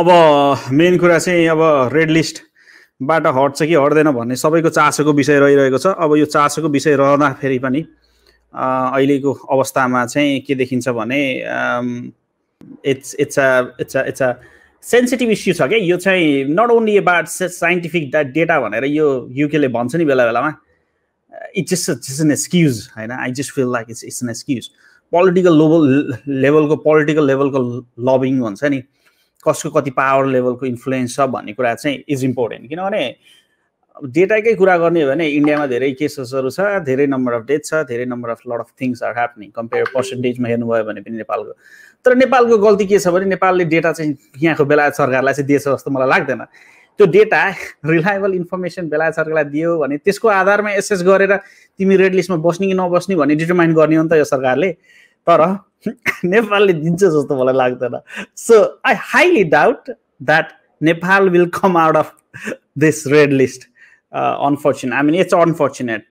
अब मेन कुरा चाहिँ अब रेड लिस्टबाट हट्छ कि हट्दैन भन्ने सबैको चासोको विषय रहिरहेको छ अब यो चासोको विषय रहँदाखेरि पनि अहिलेको अवस्थामा चाहिँ के देखिन्छ भने it's it's a it's it's a sensitive issue छ क्या यो चाहिँ नट ओन्ली एबाट साइन्टिफिक डेटा भनेर यो युकेले भन्छ नि बेला बेलामा it's just just an excuse होइन I just feel like it's it's an excuse political global लेभलको पोलिटिकल लेभलको लभिङ भन्छ नि कसको कति पावर लेभलको इन्फ्लुएन्स छ भन्ने कुरा चाहिँ इज इम्पोर्टेन्ट किनभने डेटाकै कुरा गर्ने हो भने इन्डियामा धेरै केसेसहरू छ धेरै नम्बर अफ डेथ छ धेरै number of lot of things are happening compare पर्सेन्टेजमा हेर्नुभयो भने पनि नेपालको तर नेपालको गल्ती के छ भने नेपालले डेटा चाहिँ यहाँको बेलायत सरकारलाई चाहिँ दिएछ जस्तो मलाई लाग्दैन त्यो डेटा रिलायबल इन्फर्मेसन बेलायत सरकारलाई दियो भने त्यसको आधारमा एसएस गरेर तिमी रेड लिस्टमा बस्ने कि नबस्ने भन्ने डिटर्माइन गर्ने हो नि त यो सरकारले तर Nepali दिन्छ जस्तो मलाई लाग्दैन so I highly doubt that Nepal will come out of this red list unfortunate I mean it's unfortunate